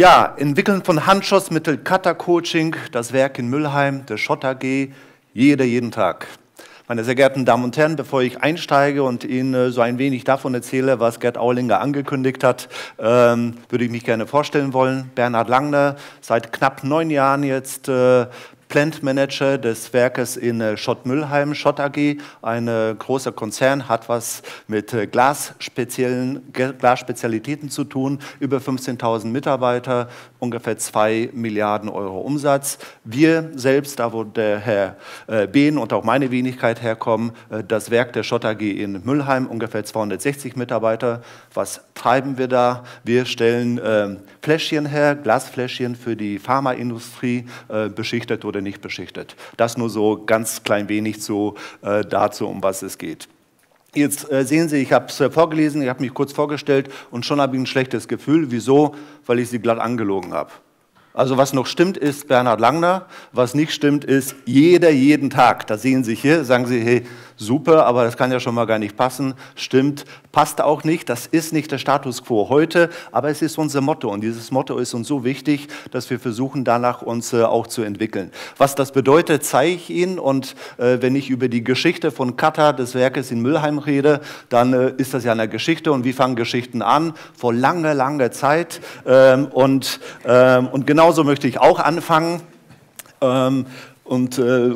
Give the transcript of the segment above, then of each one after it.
Ja, entwickeln von Handschuss Handschussmittel, Cutter-Coaching, das Werk in Müllheim, der Schott AG, jeder jeden Tag. Meine sehr geehrten Damen und Herren, bevor ich einsteige und Ihnen äh, so ein wenig davon erzähle, was Gerd Aulinger angekündigt hat, ähm, würde ich mich gerne vorstellen wollen. Bernhard Langner, seit knapp neun Jahren jetzt äh, Plant Manager des Werkes in äh, Schott-Müllheim. Schott AG, ein äh, großer Konzern, hat was mit äh, Glasspezialitäten zu tun. Über 15.000 Mitarbeiter, ungefähr 2 Milliarden Euro Umsatz. Wir selbst, da wo der Herr Behn und auch meine Wenigkeit herkommen, das Werk der Schott AG in Müllheim, ungefähr 260 Mitarbeiter. Was treiben wir da? Wir stellen ähm, Fläschchen her, Glasfläschchen für die Pharmaindustrie, beschichtet oder wurde nicht beschichtet. Das nur so ganz klein wenig zu, äh, dazu, um was es geht. Jetzt äh, sehen Sie, ich habe es äh, vorgelesen, ich habe mich kurz vorgestellt und schon habe ich ein schlechtes Gefühl. Wieso? Weil ich Sie glatt angelogen habe. Also was noch stimmt, ist Bernhard Langner. Was nicht stimmt, ist jeder jeden Tag. Da sehen Sie hier, sagen Sie, hey, super, aber das kann ja schon mal gar nicht passen. Stimmt, passt auch nicht. Das ist nicht der Status quo heute, aber es ist unser Motto. Und dieses Motto ist uns so wichtig, dass wir versuchen, danach uns äh, auch zu entwickeln. Was das bedeutet, zeige ich Ihnen. Und äh, wenn ich über die Geschichte von Katar des Werkes in Müllheim rede, dann äh, ist das ja eine Geschichte. Und wie fangen Geschichten an? Vor langer, langer Zeit. Ähm, und, ähm, und genau genauso möchte ich auch anfangen. Ähm, und äh,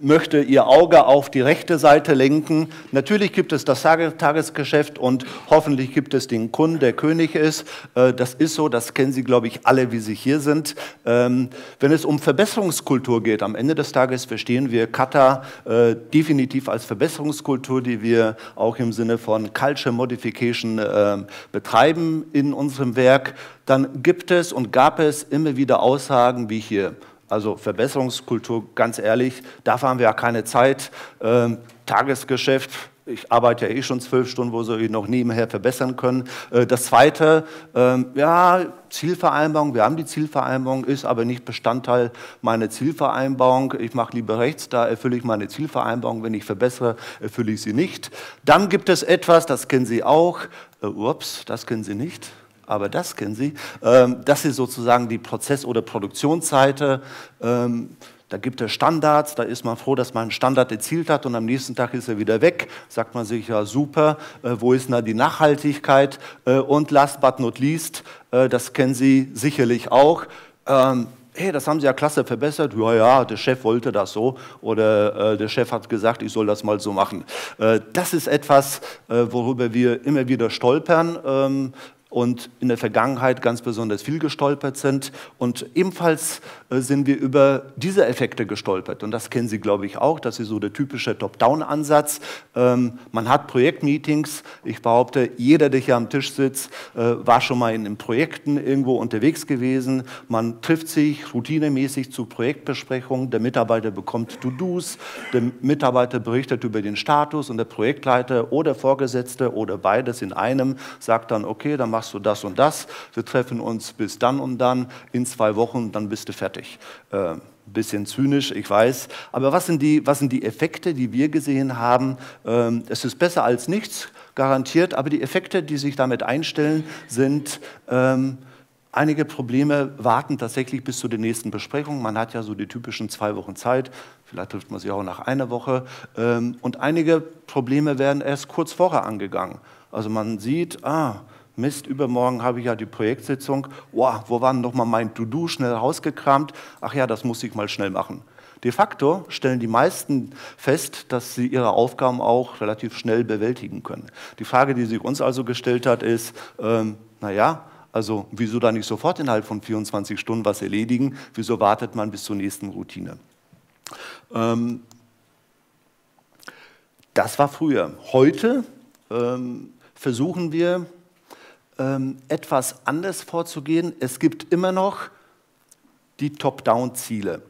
möchte ihr Auge auf die rechte Seite lenken. Natürlich gibt es das Tagesgeschäft und hoffentlich gibt es den Kunden, der König ist. Äh, das ist so, das kennen Sie, glaube ich, alle, wie Sie hier sind. Ähm, wenn es um Verbesserungskultur geht, am Ende des Tages verstehen wir Kata äh, definitiv als Verbesserungskultur, die wir auch im Sinne von Culture Modification äh, betreiben in unserem Werk. Dann gibt es und gab es immer wieder Aussagen wie hier, also Verbesserungskultur, ganz ehrlich, dafür haben wir ja keine Zeit. Ähm, Tagesgeschäft, ich arbeite ja eh schon zwölf Stunden, wo sie noch nebenher verbessern können. Äh, das zweite, ähm, ja, Zielvereinbarung, wir haben die Zielvereinbarung, ist aber nicht Bestandteil meiner Zielvereinbarung. Ich mache lieber rechts, da erfülle ich meine Zielvereinbarung, wenn ich verbessere, erfülle ich sie nicht. Dann gibt es etwas, das kennen Sie auch, äh, ups, das kennen Sie nicht, aber das kennen Sie. Ähm, das ist sozusagen die Prozess- oder Produktionsseite. Ähm, da gibt es Standards, da ist man froh, dass man einen Standard erzielt hat und am nächsten Tag ist er wieder weg. Sagt man sich, ja super, äh, wo ist da die Nachhaltigkeit? Äh, und last but not least, äh, das kennen Sie sicherlich auch, ähm, hey, das haben Sie ja klasse verbessert. Ja, ja, der Chef wollte das so oder äh, der Chef hat gesagt, ich soll das mal so machen. Äh, das ist etwas, äh, worüber wir immer wieder stolpern. Ähm, und in der Vergangenheit ganz besonders viel gestolpert sind. Und ebenfalls äh, sind wir über diese Effekte gestolpert. Und das kennen Sie, glaube ich, auch. Das ist so der typische Top-Down-Ansatz. Ähm, man hat Projektmeetings. Ich behaupte, jeder, der hier am Tisch sitzt, äh, war schon mal in, den Projekten irgendwo unterwegs gewesen. Man trifft sich routinemäßig zu Projektbesprechungen. Der Mitarbeiter bekommt To-Dos. Der Mitarbeiter berichtet über den Status und der Projektleiter oder Vorgesetzte oder beides in einem sagt dann, okay, dann machen machst du das und das, wir treffen uns bis dann und dann, in zwei Wochen, dann bist du fertig. Äh, bisschen zynisch, ich weiß. Aber was sind die, was sind die Effekte, die wir gesehen haben? Ähm, es ist besser als nichts, garantiert, aber die Effekte, die sich damit einstellen, sind... Ähm, Einige Probleme warten tatsächlich bis zu den nächsten Besprechungen. Man hat ja so die typischen zwei Wochen Zeit. Vielleicht trifft man sich auch nach einer Woche. Ähm, und einige Probleme werden erst kurz vorher angegangen. Also man sieht, ah, Mist, übermorgen habe ich ja die Projektsitzung. Wow, wo war denn nochmal mein To-Do schnell rausgekramt? Ach ja, das muss ich mal schnell machen. De facto stellen die meisten fest, dass sie ihre Aufgaben auch relativ schnell bewältigen können. Die Frage, die sich uns also gestellt hat, ist, ähm, naja, also wieso da nicht sofort innerhalb von 24 Stunden was erledigen? Wieso wartet man bis zur nächsten Routine? Ähm, das war früher. Heute ähm, versuchen wir, ähm, etwas anders vorzugehen. Es gibt immer noch die Top-Down-Ziele.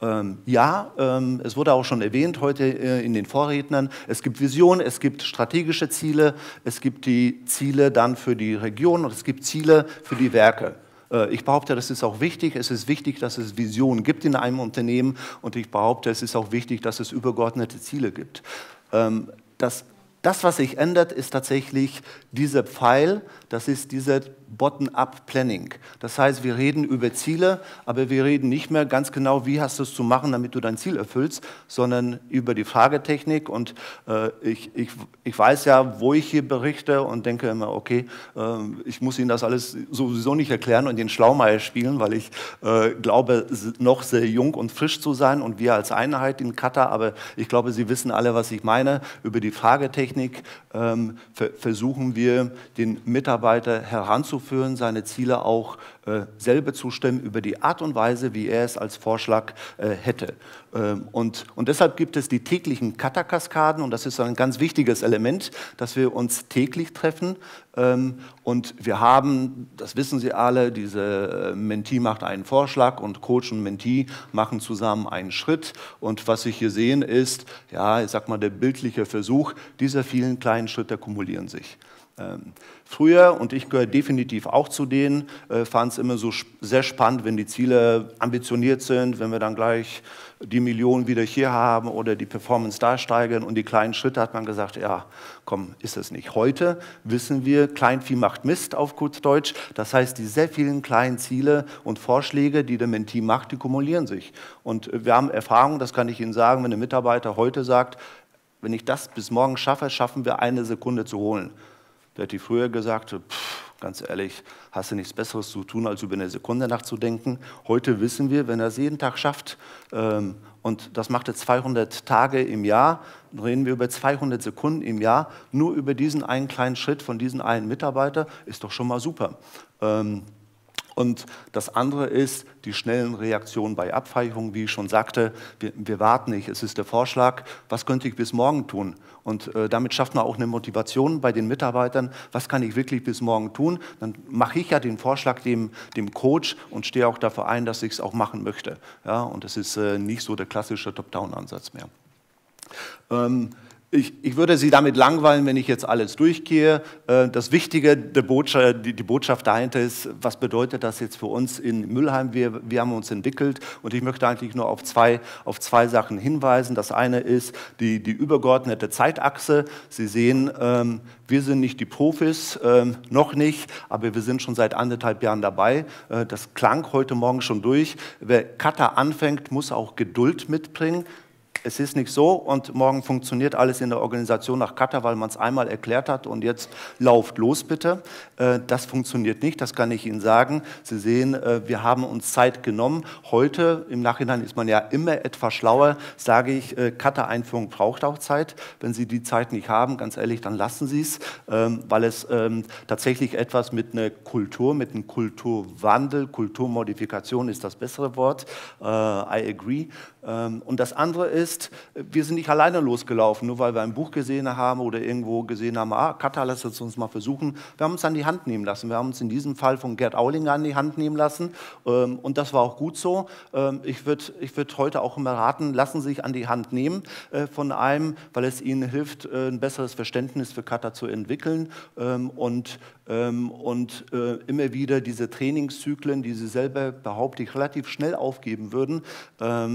Ähm, ja, ähm, es wurde auch schon erwähnt heute äh, in den Vorrednern, es gibt Visionen, es gibt strategische Ziele, es gibt die Ziele dann für die Region und es gibt Ziele für die Werke. Äh, ich behaupte, das ist auch wichtig. Es ist wichtig, dass es Visionen gibt in einem Unternehmen und ich behaupte, es ist auch wichtig, dass es übergeordnete Ziele gibt. Ähm, das das, was sich ändert, ist tatsächlich dieser Pfeil, das ist dieser Bottom-up-Planning. Das heißt, wir reden über Ziele, aber wir reden nicht mehr ganz genau, wie hast du es zu machen, damit du dein Ziel erfüllst, sondern über die Fragetechnik. Und äh, ich, ich, ich weiß ja, wo ich hier berichte und denke immer, okay, äh, ich muss Ihnen das alles sowieso nicht erklären und den Schlaumeier spielen, weil ich äh, glaube, noch sehr jung und frisch zu sein und wir als Einheit in Katar, aber ich glaube, Sie wissen alle, was ich meine. Über die Fragetechnik ähm, versuchen wir, den Mitarbeiter heranzuführen durchzuführen, seine Ziele auch äh, selber zu stemmen über die Art und Weise, wie er es als Vorschlag äh, hätte. Ähm, und, und deshalb gibt es die täglichen Katakaskaden und das ist ein ganz wichtiges Element, dass wir uns täglich treffen. Ähm, und wir haben, das wissen Sie alle, diese äh, Mentee macht einen Vorschlag und Coach und Mentee machen zusammen einen Schritt. Und was Sie hier sehen ist, ja, ich sag mal, der bildliche Versuch, dieser vielen kleinen Schritte kumulieren sich. Ähm, früher, und ich gehöre definitiv auch zu denen, äh, fand es immer so sehr spannend, wenn die Ziele ambitioniert sind, wenn wir dann gleich die Millionen wieder hier haben oder die Performance da steigern und die kleinen Schritte hat man gesagt, ja, komm, ist es nicht. Heute wissen wir, Kleinvieh macht Mist auf Kurzdeutsch. Das heißt, die sehr vielen kleinen Ziele und Vorschläge, die der Mentee macht, die kumulieren sich. Und äh, wir haben Erfahrung, das kann ich Ihnen sagen, wenn ein Mitarbeiter heute sagt, wenn ich das bis morgen schaffe, schaffen wir eine Sekunde zu holen der hätte früher gesagt, äh, pff, ganz ehrlich, hast du nichts Besseres zu tun, als über eine Sekunde nachzudenken. Heute wissen wir, wenn er es jeden Tag schafft, ähm, und das macht er 200 Tage im Jahr, reden wir über 200 Sekunden im Jahr, nur über diesen einen kleinen Schritt von diesem einen Mitarbeiter, ist doch schon mal super. Ähm, und das andere ist die schnellen Reaktionen bei Abweichungen. Wie ich schon sagte, wir, wir, warten nicht. Es ist der Vorschlag, was könnte ich bis morgen tun? Und äh, damit schafft man auch eine Motivation bei den Mitarbeitern. Was kann ich wirklich bis morgen tun? Dann mache ich ja den Vorschlag dem, dem Coach und stehe auch dafür ein, dass ich es auch machen möchte. Ja, und es ist äh, nicht so der klassische Top-Down-Ansatz mehr. Ähm, ich, ich, würde Sie damit langweilen, wenn ich jetzt alles durchgehe. Äh, das Wichtige, die Botschaft, die Botschaft dahinter ist, was bedeutet das jetzt für uns in Müllheim? Wir, wir, haben uns entwickelt und ich möchte eigentlich nur auf zwei, auf zwei Sachen hinweisen. Das eine ist die, die übergeordnete Zeitachse. Sie sehen, ähm, wir sind nicht die Profis, ähm, noch nicht, aber wir sind schon seit anderthalb Jahren dabei. Äh, das klang heute Morgen schon durch. Wer Kata anfängt, muss auch Geduld mitbringen es ist nicht so und morgen funktioniert alles in der Organisation nach Kata, weil man es einmal erklärt hat und jetzt lauft los bitte. Äh, das funktioniert nicht, das kann ich Ihnen sagen. Sie sehen, äh, wir haben uns Zeit genommen. Heute, im Nachhinein ist man ja immer etwas schlauer, sage ich, Kata-Einführung äh, braucht auch Zeit. Wenn Sie die Zeit nicht haben, ganz ehrlich, dann lassen Sie es, ähm, weil es ähm, tatsächlich etwas mit einer Kultur, mit einem Kulturwandel, Kulturmodifikation ist das bessere Wort. I agree ähm, und das andere ist, wir sind nicht alleine losgelaufen, nur weil wir ein Buch gesehen haben oder irgendwo gesehen haben, ah, Kata, lass es uns mal versuchen. Wir haben uns an die Hand nehmen lassen. Wir haben uns in diesem Fall von Gerd Aulinger an die Hand nehmen lassen. Ähm, und das war auch gut so. Ähm, ich würde ich würd heute auch immer raten, lassen Sie sich an die Hand nehmen äh, von einem, weil es Ihnen hilft, äh, ein besseres Verständnis für Kata zu entwickeln und, und äh, immer wieder diese Trainingszyklen, die Sie selber behauptlich relativ schnell aufgeben würden, da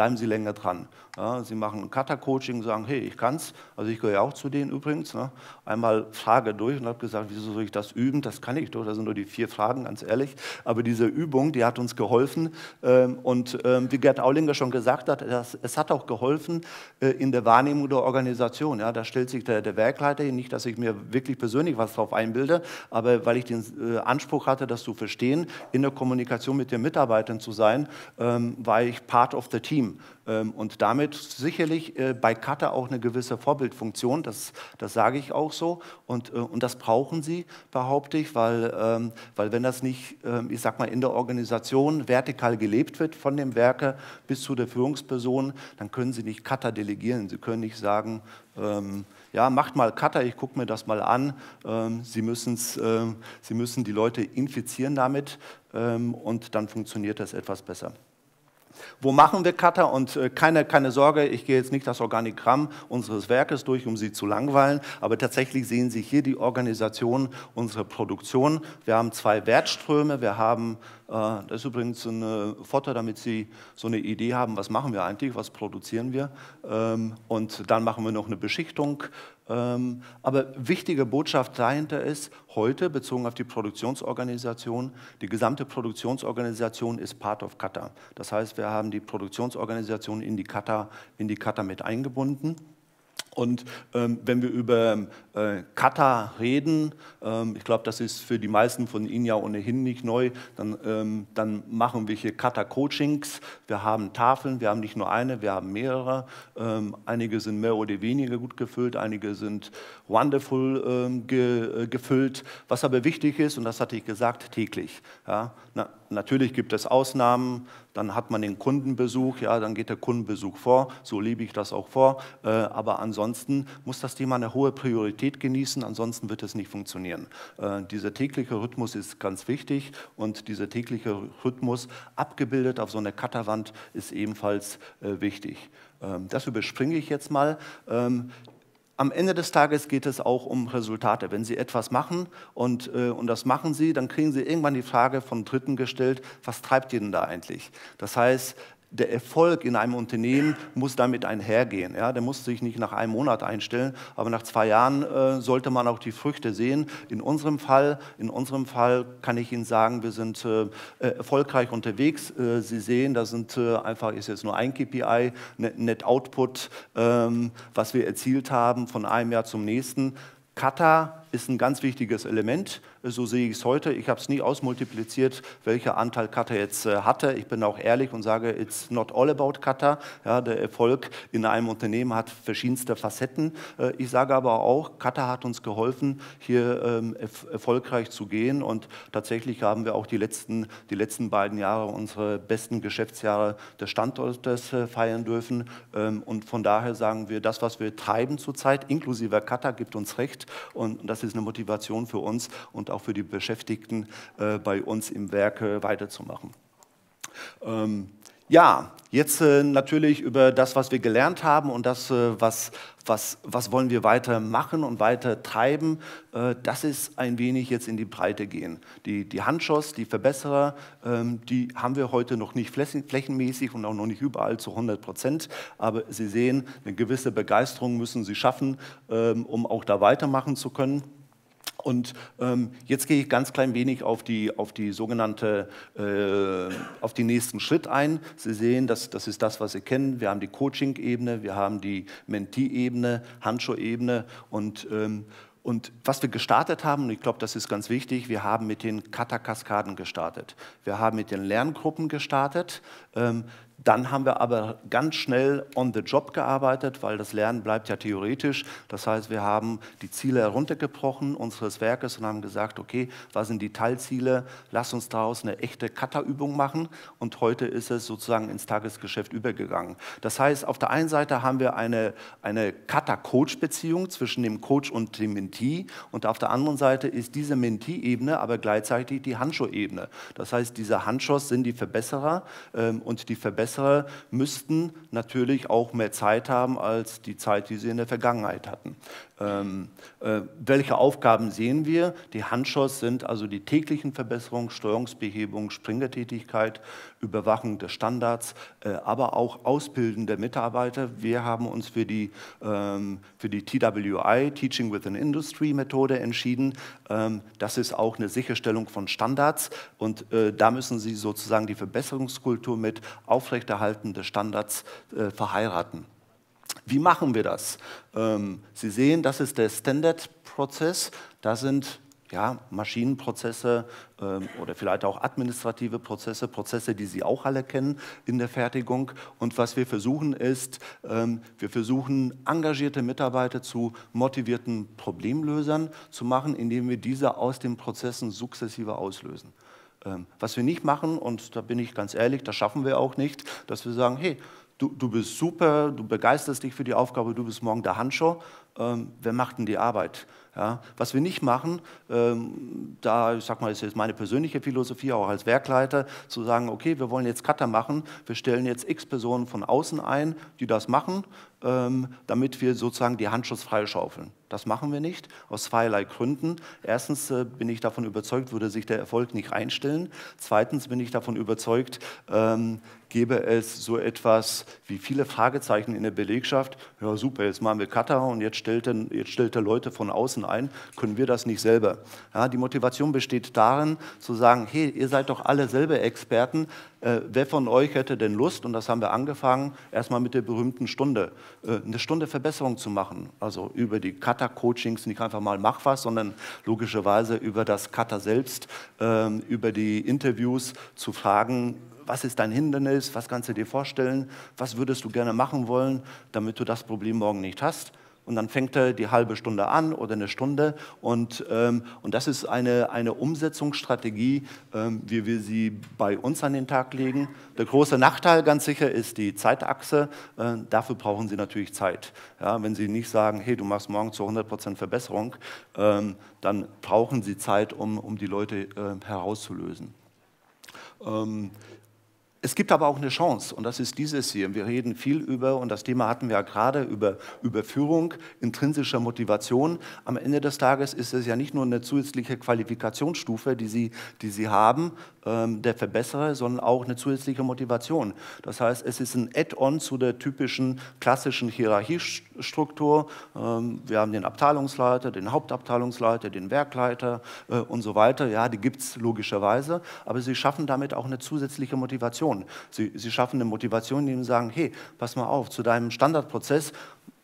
bleiben Sie länger dran. Ja, Sie machen ein cutter coaching sagen, hey, ich kann's. Also ich gehöre auch zu denen übrigens. Ne? Einmal Frage durch und habe gesagt, wieso soll ich das üben? Das kann ich doch. Das sind nur die vier Fragen, ganz ehrlich. Aber diese Übung, die hat uns geholfen. Ähm, und ähm, wie Gerd Aulinger schon gesagt hat, es hat auch geholfen äh, in der Wahrnehmung der Organisation. Ja, da stellt sich der, Werkleiter hin, nicht, dass ich mir wirklich persönlich was drauf einbilde, aber weil ich den äh, Anspruch hatte, das zu verstehen, in der Kommunikation mit den Mitarbeitern zu sein, ähm, war ich Part of the Team. Team ähm, und damit sicherlich äh, bei Cutter auch eine gewisse Vorbildfunktion, das, das sage ich auch so und, äh, und das brauchen sie, behaupte ich, weil, ähm, weil wenn das nicht, ähm, ich sag mal, in der Organisation vertikal gelebt wird von dem Werker bis zu der Führungsperson, dann können sie nicht Cutter delegieren, sie können nicht sagen, ähm, ja, macht mal Cutter, ich gucke mir das mal an. Ähm, sie, müssen's, ähm, sie müssen die Leute infizieren damit ähm, und dann funktioniert das etwas besser. Wo machen wir Cutter? Und äh, keine, keine Sorge, ich gehe jetzt nicht das Organigramm unseres Werkes durch, um Sie zu langweilen, aber tatsächlich sehen Sie hier die Organisation unserer Produktion. Wir haben zwei Wertströme, wir haben, äh, das ist übrigens ein Foto, äh, damit Sie so eine Idee haben, was machen wir eigentlich, was produzieren wir. Ähm, und dann machen wir noch eine Beschichtung, ähm, aber wichtige Botschaft dahinter ist, heute bezogen auf die Produktionsorganisation, die gesamte Produktionsorganisation ist part of Qatar. Das heißt, wir haben die Produktionsorganisation in die Qatar, in die Qatar mit eingebunden. Und ähm, wenn wir über äh, Kata reden, ähm, ich glaube, das ist für die meisten von Ihnen ja ohnehin nicht neu, dann, ähm, dann machen wir hier Kata-Coachings. Wir haben Tafeln, wir haben nicht nur eine, wir haben mehrere. Ähm, einige sind mehr oder weniger gut gefüllt, einige sind wonderful ähm, ge, äh, gefüllt. Was aber wichtig ist, und das hatte ich gesagt, täglich. Ja? Na, Natürlich gibt es Ausnahmen, dann hat man den Kundenbesuch, ja, dann geht der Kundenbesuch vor, so liebe ich das auch vor, äh, aber ansonsten muss das Thema eine hohe Priorität genießen, ansonsten wird es nicht funktionieren. Äh, dieser tägliche Rhythmus ist ganz wichtig und dieser tägliche Rhythmus, abgebildet auf so einer Cutterwand, ist ebenfalls äh, wichtig. Ähm, das überspringe ich jetzt mal. Ähm, am Ende des Tages geht es auch um Resultate. Wenn Sie etwas machen und, äh, und das machen Sie, dann kriegen Sie irgendwann die Frage von Dritten gestellt, was treibt Ihnen da eigentlich? Das heißt, der Erfolg in einem Unternehmen muss damit einhergehen. Ja? Der muss sich nicht nach einem Monat einstellen, aber nach zwei Jahren äh, sollte man auch die Früchte sehen. In unserem Fall, in unserem Fall kann ich Ihnen sagen, wir sind äh, erfolgreich unterwegs. Äh, Sie sehen, da sind äh, einfach ist jetzt nur ein KPI, Net, Net Output, ähm, was wir erzielt haben von einem Jahr zum nächsten. Qatar ist ein ganz wichtiges Element. So sehe ich es heute. Ich habe es nie ausmultipliziert, welcher Anteil Qatar jetzt äh, hatte. Ich bin auch ehrlich und sage, it's not all about Qatar. Ja, der Erfolg in einem Unternehmen hat verschiedenste Facetten. Äh, ich sage aber auch, Qatar hat uns geholfen, hier ähm, erfolgreich zu gehen. Und tatsächlich haben wir auch die letzten, die letzten beiden Jahre unsere besten Geschäftsjahre des Standortes äh, feiern dürfen. Ähm, und von daher sagen wir, das, was wir treiben zurzeit, inklusive Qatar, gibt uns recht. Und das das ist eine Motivation für uns und auch für die Beschäftigten äh, bei uns im Werk weiterzumachen. Ähm, ja, jetzt äh, natürlich über das, was wir gelernt haben und das, äh, was, was, was wollen wir weiter machen und weiter treiben, äh, das ist ein wenig jetzt in die Breite gehen. Die, die Handschoss, die Verbesserer, ähm, die haben wir heute noch nicht flächenmäßig und auch noch nicht überall zu 100 Prozent, aber Sie sehen, eine gewisse Begeisterung müssen Sie schaffen, ähm, um auch da weitermachen zu können. Und ähm, jetzt gehe ich ganz klein wenig auf die, auf die sogenannte, äh, auf den nächsten Schritt ein. Sie sehen, das, das ist das, was Sie kennen. Wir haben die Coaching-Ebene, wir haben die Mentee-Ebene, Handschuh-Ebene und ähm, und was wir gestartet haben, und ich glaube, das ist ganz wichtig, wir haben mit den Kata-Kaskaden gestartet. Wir haben mit den Lerngruppen gestartet. Ähm, dann haben wir aber ganz schnell on the job gearbeitet, weil das Lernen bleibt ja theoretisch. Das heißt, wir haben die Ziele heruntergebrochen unseres Werkes und haben gesagt, okay, was sind die Teilziele? Lass uns daraus eine echte Kata-Übung machen. Und heute ist es sozusagen ins Tagesgeschäft übergegangen. Das heißt, auf der einen Seite haben wir eine, eine Kata-Coach-Beziehung zwischen dem Coach und dem Mentee. Und auf der anderen Seite ist diese Mentee-Ebene aber gleichzeitig die Handschuh-Ebene. Das heißt, diese Handschuhs sind die Verbesserer ähm, und die Verbesserer bessere, müssten natürlich auch mehr Zeit haben als die Zeit, die sie in der Vergangenheit hatten. Ähm, äh, welche Aufgaben sehen wir? Die Handschuss sind also die täglichen Verbesserungen, Steuerungsbehebung, Springertätigkeit, Überwachung der Standards, äh, aber auch Ausbilden der Mitarbeiter. Wir haben uns für die, ähm, für die TWI, Teaching with an Industry Methode entschieden. Ähm, das ist auch eine Sicherstellung von Standards und äh, da müssen Sie sozusagen die Verbesserungskultur mit Aufrechterhalten des Standards äh, verheiraten. Wie machen wir das? Ähm, Sie sehen, das ist der Standard-Prozess. Da sind ja, Maschinenprozesse ähm, oder vielleicht auch administrative Prozesse, Prozesse, die Sie auch alle kennen in der Fertigung. Und was wir versuchen ist, ähm, wir versuchen engagierte Mitarbeiter zu motivierten Problemlösern zu machen, indem wir diese aus den Prozessen sukzessive auslösen. Ähm, was wir nicht machen, und da bin ich ganz ehrlich, das schaffen wir auch nicht, dass wir sagen, hey, du, du bist super, du begeisterst dich für die Aufgabe, du bist morgen der Handschuh. Ähm, wer macht denn die Arbeit? Ja, was wir nicht machen, ähm, da, ich sag mal, ist jetzt meine persönliche Philosophie auch als Werkleiter, zu sagen, okay, wir wollen jetzt Cutter machen, wir stellen jetzt x Personen von außen ein, die das machen, ähm, damit wir sozusagen die Handschuhe freischaufeln. Das machen wir nicht, aus zweierlei Gründen. Erstens äh, bin ich davon überzeugt, würde sich der Erfolg nicht einstellen. Zweitens bin ich davon überzeugt, ähm, gäbe es so etwas wie viele Fragezeichen in der Belegschaft. Ja, super, jetzt machen wir Cutter und jetzt stellt, er, jetzt stellt er Leute von außen Herzen ein, können wir das nicht selber. Ja, die Motivation besteht darin, zu sagen, hey, ihr seid doch alle selber Experten, äh, wer von euch hätte denn Lust, und das haben wir angefangen, erstmal mit der berühmten Stunde, äh, eine Stunde Verbesserung zu machen. Also über die Kata-Coachings, nicht einfach mal mach was, sondern logischerweise über das Kata selbst, äh, über die Interviews zu fragen, was ist dein Hindernis, was kannst du dir vorstellen, was würdest du gerne machen wollen, damit du das Problem morgen nicht hast und dann fängt er die halbe Stunde an oder eine Stunde. Und, ähm, und das ist eine, eine Umsetzungsstrategie, ähm, wie wir sie bei uns an den Tag legen. Der große Nachteil ganz sicher ist die Zeitachse. Äh, dafür brauchen Sie natürlich Zeit. Ja, wenn Sie nicht sagen, hey, du machst morgen zu 100 Prozent Verbesserung, ähm, dann brauchen Sie Zeit, um, um die Leute äh, herauszulösen. Ähm, es gibt aber auch eine Chance und das ist dieses hier. Wir reden viel über, und das Thema hatten wir ja gerade, über Überführung, intrinsischer Motivation. Am Ende des Tages ist es ja nicht nur eine zusätzliche Qualifikationsstufe, die Sie, die Sie haben, ähm, der Verbesserer, sondern auch eine zusätzliche Motivation. Das heißt, es ist ein Add-on zu der typischen klassischen Hierarchiestruktur. Ähm, wir haben den Abteilungsleiter, den Hauptabteilungsleiter, den Werkleiter äh, und so weiter. Ja, die gibt es logischerweise, aber Sie schaffen damit auch eine zusätzliche Motivation. Motivation. Sie, sie schaffen eine Motivation, indem sie sagen, hey, pass mal auf, zu deinem Standardprozess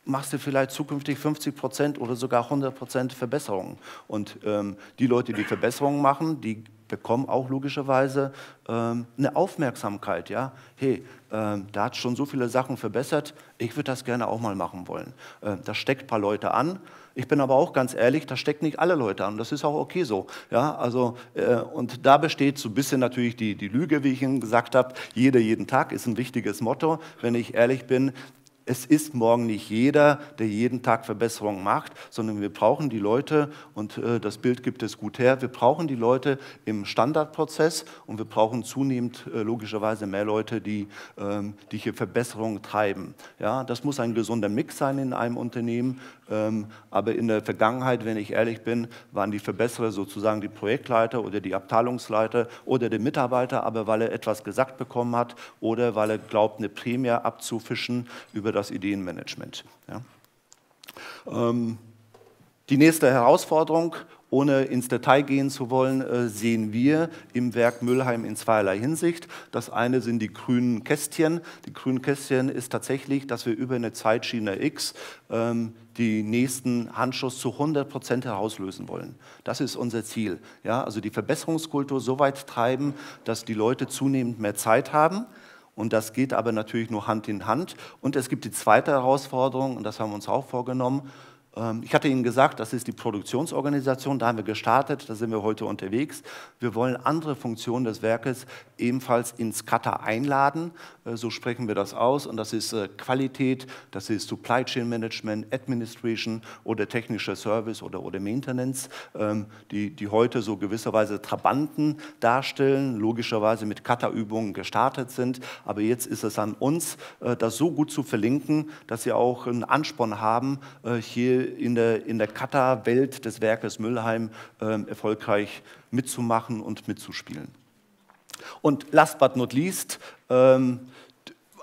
machst du vielleicht zukünftig 50 Prozent oder sogar 100 Prozent Verbesserungen. Und ähm, die Leute, die Verbesserungen machen, die bekommen auch logischerweise ähm, eine Aufmerksamkeit. Ja, hey, ähm, da hat schon so viele Sachen verbessert. Ich würde das gerne auch mal machen wollen. Ähm, das steckt ein paar Leute an. Ich bin aber auch ganz ehrlich, da stecken nicht alle Leute an. Das ist auch okay so. Ja, also, äh, und da besteht so ein bisschen natürlich die, die Lüge, wie ich Ihnen gesagt habe. Jeder, jeden Tag ist ein wichtiges Motto. Wenn ich ehrlich bin, es ist morgen nicht jeder, der jeden Tag Verbesserungen macht, sondern wir brauchen die Leute, und äh, das Bild gibt es gut her, wir brauchen die Leute im Standardprozess und wir brauchen zunehmend äh, logischerweise mehr Leute, die, ähm, die hier Verbesserungen treiben. Ja, das muss ein gesunder Mix sein in einem Unternehmen, ähm, aber in der Vergangenheit, wenn ich ehrlich bin, waren die Verbesserer sozusagen die Projektleiter oder die Abteilungsleiter oder der Mitarbeiter, aber weil er etwas gesagt bekommen hat oder weil er glaubt, eine Prämie abzufischen über das Ideenmanagement. Ja. Ähm, die nächste Herausforderung, ohne ins Detail gehen zu wollen, äh, sehen wir im Werk Müllheim in zweierlei Hinsicht. Das eine sind die grünen Kästchen. Die grünen Kästchen ist tatsächlich, dass wir über eine Zeitschiene X ähm, die nächsten Handschuss zu 100 Prozent herauslösen wollen. Das ist unser Ziel. Ja, also die Verbesserungskultur so weit treiben, dass die Leute zunehmend mehr Zeit haben und das geht aber natürlich nur Hand in Hand. Und es gibt die zweite Herausforderung, und das haben wir uns auch vorgenommen. Ähm, ich hatte Ihnen gesagt, das ist die Produktionsorganisation, da haben wir gestartet, da sind wir heute unterwegs. Wir wollen andere Funktionen des Werkes ebenfalls ins Kata einladen. Äh, so sprechen wir das aus. Und das ist äh, Qualität, das ist Supply Chain Management, Administration oder technischer Service oder, oder Maintenance, ähm, die, die heute so gewisserweise Trabanten darstellen, logischerweise mit Kata-Übungen gestartet sind. Aber jetzt ist es an uns, äh, das so gut zu verlinken, dass sie auch einen Ansporn haben, hier in der, in der Kata-Welt des Werkes Müllheim ähm, erfolgreich mitzumachen und mitzuspielen. Und last but not least, ähm,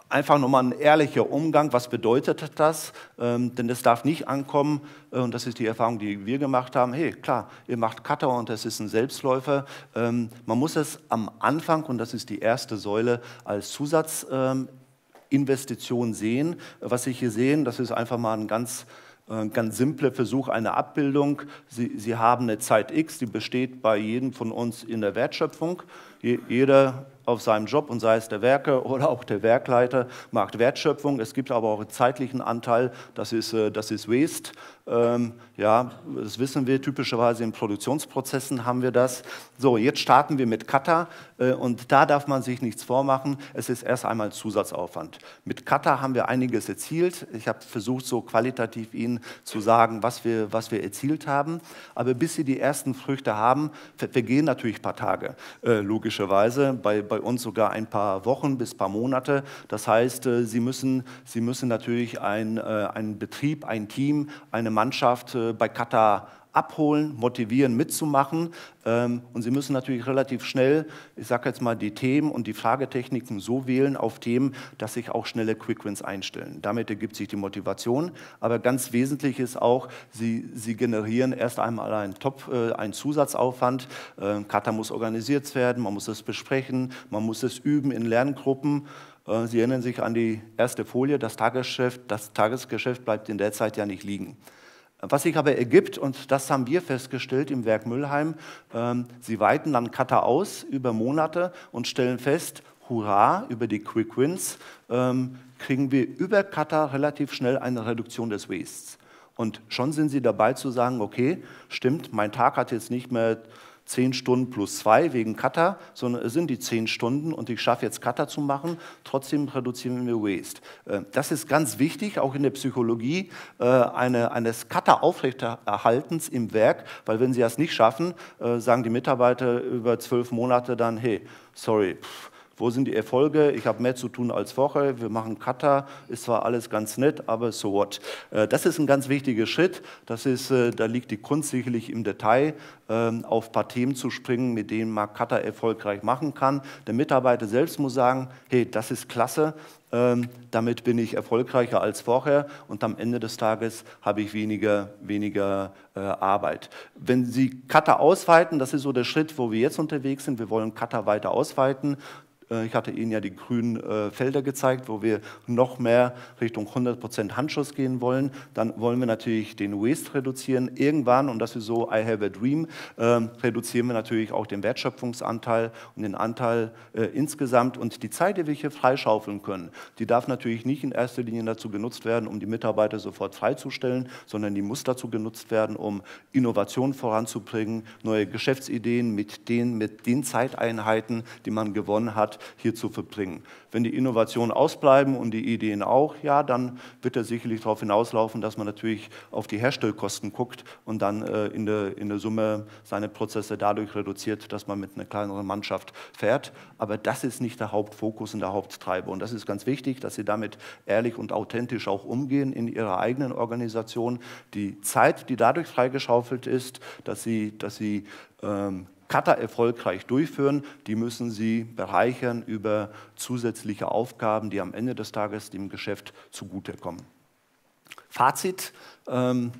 einfach nochmal ein ehrlicher Umgang, was bedeutet das? Ähm, denn es darf nicht ankommen, äh, und das ist die Erfahrung, die wir gemacht haben, hey, klar, ihr macht Cutter und das ist ein Selbstläufer. Ähm, man muss es am Anfang, und das ist die erste Säule, als Zusatzinvestition ähm, sehen. Was Sie hier sehen, das ist einfach mal ein ganz äh, ganz simple Versuch eine Abbildung. Sie, Sie haben eine Zeit X, die besteht bei jedem von uns in der Wertschöpfung. Jeder auf seinem Job und sei es der Werke oder auch der Werkleiter macht Wertschöpfung. Es gibt aber auch einen zeitlichen Anteil, das ist, äh, das ist Waste. Ähm, ja, das wissen wir typischerweise in Produktionsprozessen haben wir das. So, jetzt starten wir mit Kata äh, und da darf man sich nichts vormachen. Es ist erst einmal Zusatzaufwand. Mit Kata haben wir einiges erzielt. Ich habe versucht, so qualitativ Ihnen zu sagen, was wir, was wir erzielt haben. Aber bis Sie die ersten Früchte haben, vergehen natürlich ein paar Tage, äh, logischerweise logischerweise, bei, bei uns sogar ein paar Wochen bis ein paar Monate. Das heißt, äh, sie, müssen, sie müssen natürlich äh, einen Betrieb, ein Team, eine Mannschaft äh, bei Katar abholen, motivieren, mitzumachen. Ähm, und Sie müssen natürlich relativ schnell, ich sage jetzt mal, die Themen und die Fragetechniken so wählen auf Themen, dass sich auch schnelle Quickwins einstellen. Damit ergibt sich die Motivation. Aber ganz wesentlich ist auch, Sie, Sie generieren erst einmal einen, Top, äh, einen Zusatzaufwand. Ähm, Kata muss organisiert werden, man muss es besprechen, man muss es üben in Lerngruppen. Äh, sie erinnern sich an die erste Folie, das Tagesgeschäft, das Tagesgeschäft bleibt in der Zeit ja nicht liegen. Was sich aber ergibt, und das haben wir festgestellt im Werk Müllheim, ähm, sie weiten dann Cutter aus über Monate und stellen fest, hurra, über die Quick Wins ähm, kriegen wir über Cutter relativ schnell eine Reduktion des Wastes. Und schon sind sie dabei zu sagen, okay, stimmt, mein Tag hat jetzt nicht mehr 10 Stunden plus 2 wegen Cutter, sondern es sind die 10 Stunden und ich schaffe jetzt Cutter zu machen, trotzdem reduzieren wir Waste. Äh, das ist ganz wichtig, auch in der Psychologie, äh, eine, eines Cutter-Aufrechterhaltens im Werk, weil wenn Sie das nicht schaffen, äh, sagen die Mitarbeiter über zwölf Monate dann, hey, sorry, pff, wo sind die Erfolge? Ich habe mehr zu tun als vorher. Wir machen Kata. Ist zwar alles ganz nett, aber so what? Äh, das ist ein ganz wichtiger Schritt. Das ist, äh, da liegt die Kunst sicherlich im Detail, ähm, auf ein paar Themen zu springen, mit denen man Kata erfolgreich machen kann. Der Mitarbeiter selbst muss sagen, hey, das ist klasse. Ähm, damit bin ich erfolgreicher als vorher und am Ende des Tages habe ich weniger, weniger äh, Arbeit. Wenn Sie Kata ausweiten, das ist so der Schritt, wo wir jetzt unterwegs sind. Wir wollen Kata weiter ausweiten. Äh, ich hatte Ihnen ja die grünen äh, Felder gezeigt, wo wir noch mehr Richtung 100% Handschuss gehen wollen. Dann wollen wir natürlich den Waste reduzieren. Irgendwann, und das ist so I have a dream, ähm, reduzieren wir natürlich auch den Wertschöpfungsanteil und den Anteil äh, insgesamt. Und die Zeit, die wir hier freischaufeln können, die darf natürlich nicht in erster Linie dazu genutzt werden, um die Mitarbeiter sofort freizustellen, sondern die muss dazu genutzt werden, um Innovationen voranzubringen, neue Geschäftsideen mit den, mit den Zeiteinheiten, die man gewonnen hat, hier zu verbringen. Wenn die Innovationen ausbleiben und die Ideen auch, ja, dann wird er sicherlich darauf hinauslaufen, dass man natürlich auf die Herstellkosten guckt und dann äh, in, der, in der Summe seine Prozesse dadurch reduziert, dass man mit einer kleineren Mannschaft fährt. Aber das ist nicht der Hauptfokus und der Haupttreiber. Und das ist ganz wichtig, dass Sie damit ehrlich und authentisch auch umgehen in Ihrer eigenen Organisation. Die Zeit, die dadurch freigeschaufelt ist, dass Sie, dass Sie ähm, Kata erfolgreich durchführen, die müssen sie bereichern über zusätzliche Aufgaben, die am Ende des Tages dem Geschäft zugutekommen. Fazit, ähm,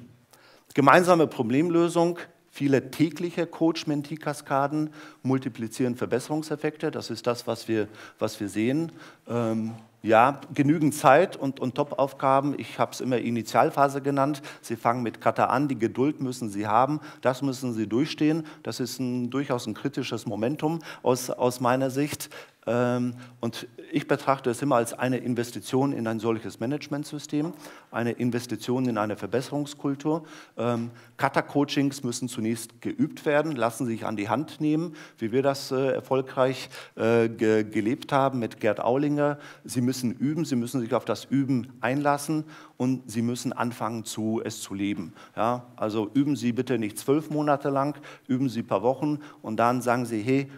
gemeinsame Problemlösung Viele tägliche Coach-Mentee-Kaskaden multiplizieren Verbesserungseffekte. Das ist das, was wir, was wir sehen. Ähm, ja, genügend Zeit und, und Top-Aufgaben. Ich habe es immer Initialphase genannt. Sie fangen mit Kata an. Die Geduld müssen Sie haben. Das müssen Sie durchstehen. Das ist ein, durchaus ein kritisches Momentum aus, aus meiner Sicht. Ähm, und ich betrachte es immer als eine Investition in ein solches Managementsystem, eine Investition in eine Verbesserungskultur. Ähm, Kata-Coachings müssen zunächst geübt werden, lassen sich an die Hand nehmen, wie wir das äh, erfolgreich äh, gelebt haben mit Gerd Aulinger. Sie müssen üben, Sie müssen sich auf das Üben einlassen und Sie müssen anfangen, zu, es zu leben. Ja, also üben Sie bitte nicht zwölf Monate lang, üben Sie ein paar Wochen und dann sagen Sie, hey,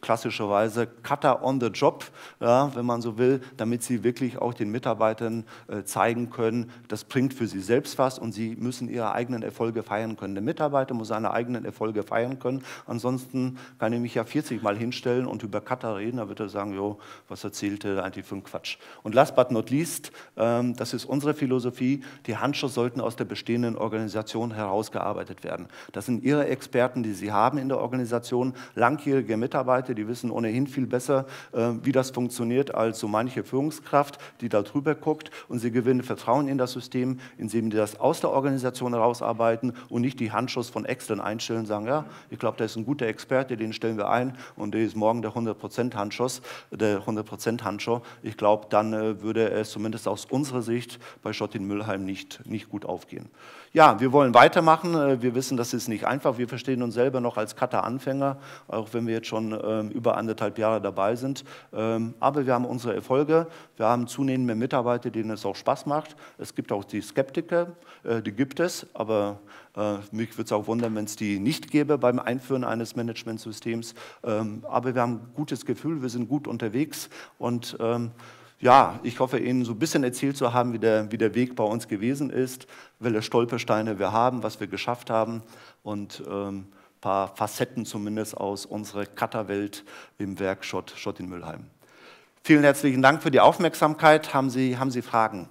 klassischerweise Cutter on the Job, ja, wenn man so will, damit sie wirklich auch den Mitarbeitern äh, zeigen können, das bringt für sie selbst was und sie müssen ihre eigenen Erfolge feiern können. Der Mitarbeiter muss seine eigenen Erfolge feiern können. Ansonsten kann ich mich ja 40 Mal hinstellen und über Cutter reden, da wird er sagen, jo, was erzählt er eigentlich für ein Quatsch. Und last but not least, ähm, das ist unsere Philosophie, die Handschuhe sollten aus der bestehenden Organisation herausgearbeitet werden. Das sind ihre Experten, die sie haben in der Organisation, langjährige Mitarbeiter, Märkte, die wissen ohnehin viel besser, äh, wie das funktioniert, als so manche Führungskraft, die da drüber guckt. Und sie gewinnen Vertrauen in das System, indem sie das aus der Organisation herausarbeiten und nicht die Handschuss von extern einstellen und sagen, ja, ich glaube, da ist ein guter Experte, den stellen wir ein und der ist morgen der 100%-Handschuss, der 100%-Handschuh. Ich glaube, dann äh, würde es zumindest aus unserer Sicht bei Schottin Müllheim nicht, nicht gut aufgehen. Ja, wir wollen weitermachen. Äh, wir wissen, das ist nicht einfach. Wir verstehen uns selber noch als Cutter-Anfänger, auch wenn wir jetzt schon ähm, über anderthalb Jahre dabei sind. Ähm, aber wir haben unsere Erfolge. Wir haben zunehmend mehr Mitarbeiter, denen es auch Spaß macht. Es gibt auch die Skeptiker, äh, die gibt es. Aber äh, mich würde es auch wundern, wenn es die nicht gäbe beim Einführen eines Managementsystems. Ähm, aber wir haben ein gutes Gefühl, wir sind gut unterwegs und ähm, ja, ich hoffe, Ihnen so ein bisschen erzählt zu haben, wie der, wie der Weg bei uns gewesen ist, welche Stolpersteine wir haben, was wir geschafft haben und ähm, ein paar Facetten zumindest aus unserer Cutterwelt im Werk Schott, Schott in Müllheim. Vielen herzlichen Dank für die Aufmerksamkeit. Haben Sie, haben Sie Fragen?